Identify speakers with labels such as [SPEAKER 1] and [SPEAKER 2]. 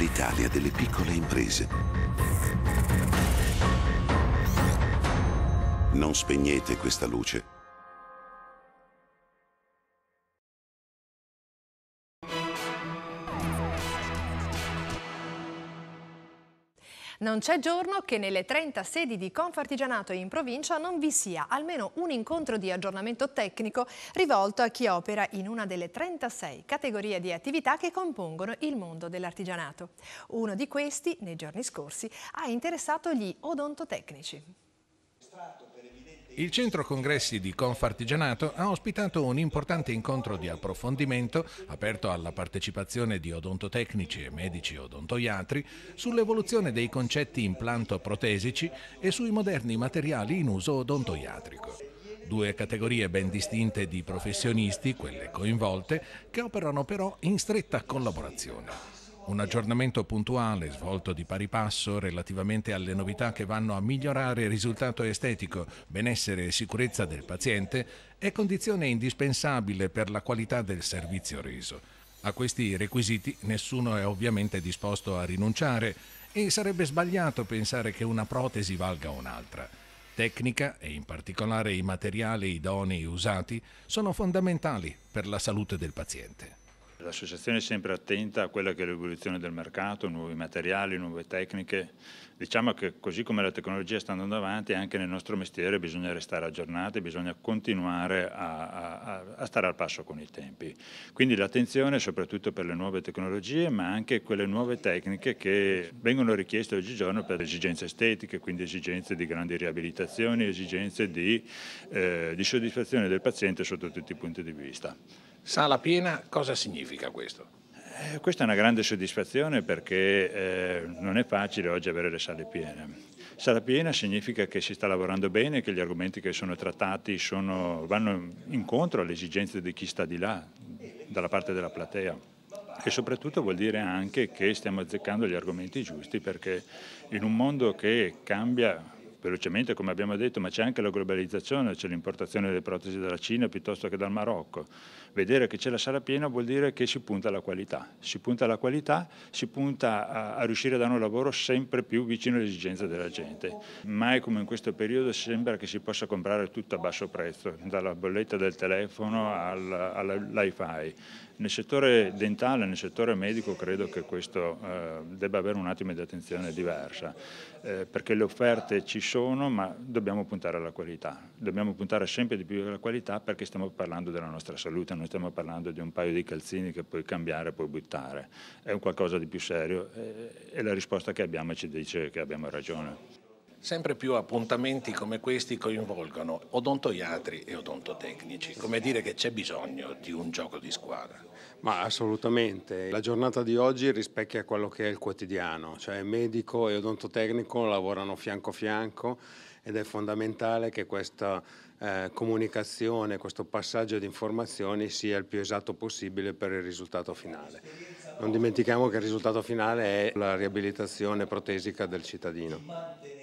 [SPEAKER 1] l'Italia delle piccole imprese. Non spegnete questa luce. Non c'è giorno che nelle 30 sedi di Confartigianato in provincia non vi sia almeno un incontro di aggiornamento tecnico rivolto a chi opera in una delle 36 categorie di attività che compongono il mondo dell'artigianato. Uno di questi, nei giorni scorsi, ha interessato gli odontotecnici. Il centro congressi di Confartigianato ha ospitato un importante incontro di approfondimento aperto alla partecipazione di odontotecnici e medici odontoiatri sull'evoluzione dei concetti implanto-protesici e sui moderni materiali in uso odontoiatrico. Due categorie ben distinte di professionisti, quelle coinvolte, che operano però in stretta collaborazione un aggiornamento puntuale svolto di pari passo relativamente alle novità che vanno a migliorare il risultato estetico, benessere e sicurezza del paziente è condizione indispensabile per la qualità del servizio reso. A questi requisiti nessuno è ovviamente disposto a rinunciare e sarebbe sbagliato pensare che una protesi valga un'altra tecnica e in particolare i materiali idonei usati sono fondamentali per la salute del paziente.
[SPEAKER 2] L'associazione è sempre attenta a quella che è l'evoluzione del mercato, nuovi materiali, nuove tecniche. Diciamo che così come la tecnologia sta andando avanti, anche nel nostro mestiere bisogna restare aggiornati, bisogna continuare a, a, a stare al passo con i tempi. Quindi l'attenzione soprattutto per le nuove tecnologie, ma anche quelle nuove tecniche che vengono richieste oggigiorno per esigenze estetiche, quindi esigenze di grandi riabilitazioni, esigenze di, eh, di soddisfazione del paziente sotto tutti i punti di vista. Sala piena, cosa significa questo? Eh, questa è una grande soddisfazione perché eh, non è facile oggi avere le sale piene. Sala piena significa che si sta lavorando bene, che gli argomenti che sono trattati sono, vanno incontro alle esigenze di chi sta di là, dalla parte della platea e soprattutto vuol dire anche che stiamo azzeccando gli argomenti giusti perché in un mondo che cambia velocemente come abbiamo detto, ma c'è anche la globalizzazione, c'è l'importazione delle protesi dalla Cina piuttosto che dal Marocco. Vedere che c'è la sala piena vuol dire che si punta alla qualità, si punta alla qualità, si punta a, a riuscire a dare un lavoro sempre più vicino alle esigenze della gente. Mai come in questo periodo sembra che si possa comprare tutto a basso prezzo, dalla bolletta del telefono all'hi-fi. Nel settore dentale, nel settore medico credo che questo eh, debba avere un attimo di attenzione diversa, eh, perché le offerte ci sono sono, ma dobbiamo puntare alla qualità. Dobbiamo puntare sempre di più alla qualità perché stiamo parlando della nostra salute, non stiamo parlando di un paio di calzini che puoi cambiare, puoi buttare. È un qualcosa di più serio eh, e la risposta che abbiamo ci dice che abbiamo ragione. Sempre più appuntamenti
[SPEAKER 1] come questi coinvolgono odontoiatri e odontotecnici, come dire che c'è bisogno di un gioco di squadra. Ma assolutamente, la giornata di oggi rispecchia quello che è il quotidiano, cioè medico e odontotecnico lavorano fianco a fianco ed è fondamentale che questa eh, comunicazione, questo passaggio di informazioni sia il più esatto possibile per il risultato finale. Non dimentichiamo che il risultato finale è la riabilitazione protesica del cittadino.